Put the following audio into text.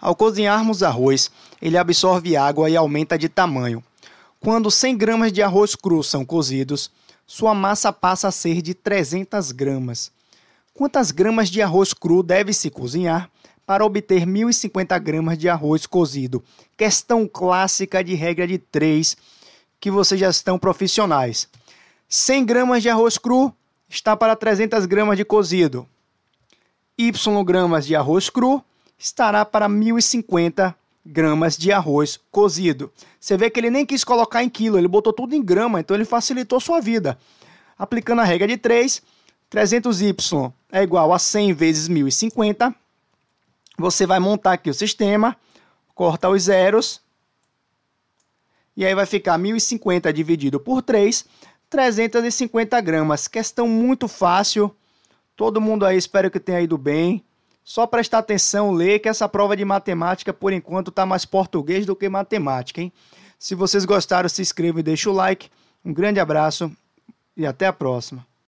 Ao cozinharmos arroz, ele absorve água e aumenta de tamanho. Quando 100 gramas de arroz cru são cozidos, sua massa passa a ser de 300 gramas. Quantas gramas de arroz cru deve-se cozinhar para obter 1.050 gramas de arroz cozido? Questão clássica de regra de 3 que vocês já estão profissionais. 100 gramas de arroz cru está para 300 gramas de cozido. Y gramas de arroz cru estará para 1.050 gramas de arroz cozido. Você vê que ele nem quis colocar em quilo, ele botou tudo em grama, então ele facilitou sua vida. Aplicando a regra de 3, 300Y é igual a 100 vezes 1.050. Você vai montar aqui o sistema, corta os zeros, e aí vai ficar 1.050 dividido por 3, 350 gramas. Questão muito fácil. Todo mundo aí, espero que tenha ido bem. Só prestar atenção, ler, que essa prova de matemática, por enquanto, está mais português do que matemática, hein? Se vocês gostaram, se inscrevam e deixem o like. Um grande abraço e até a próxima.